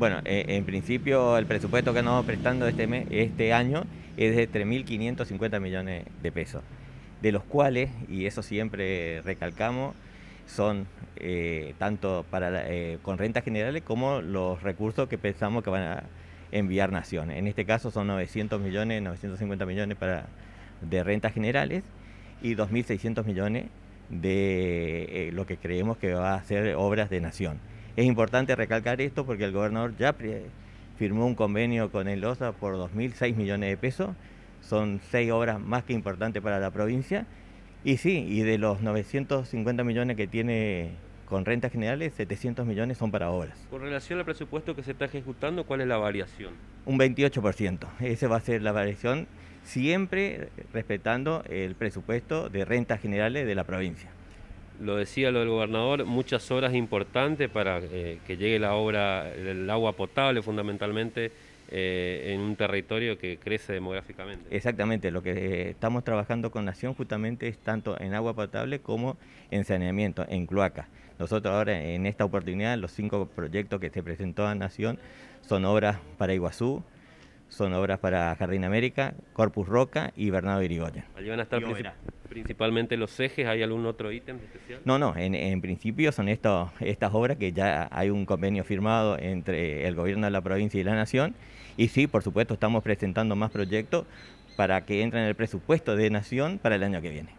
Bueno, eh, en principio el presupuesto que nos prestando este, mes, este año es de 3.550 millones de pesos, de los cuales, y eso siempre recalcamos, son eh, tanto eh, con rentas generales como los recursos que pensamos que van a enviar naciones. En este caso son 900 millones, 950 millones de rentas generales y 2.600 millones de lo que creemos que va a ser obras de nación. Es importante recalcar esto porque el gobernador ya firmó un convenio con el OSA por 2.006 millones de pesos, son seis obras más que importantes para la provincia, y sí, y de los 950 millones que tiene con rentas generales, 700 millones son para obras. Con relación al presupuesto que se está ejecutando, ¿cuál es la variación? Un 28%. Esa va a ser la variación, siempre respetando el presupuesto de rentas generales de la provincia lo decía lo del gobernador, muchas obras importantes para eh, que llegue la obra, el agua potable fundamentalmente eh, en un territorio que crece demográficamente. Exactamente, lo que eh, estamos trabajando con Nación justamente es tanto en agua potable como en saneamiento, en cloaca. Nosotros ahora en esta oportunidad los cinco proyectos que se presentó a Nación son obras para Iguazú, son obras para Jardín América, Corpus Roca y Bernardo Irigoyen. van a estar principalmente los ejes, ¿hay algún otro ítem especial? No, no, en, principio son estas obras que ya hay un convenio firmado entre el gobierno de la provincia y la nación y sí, por supuesto, estamos presentando más proyectos para que entren en el presupuesto de nación para el año que viene.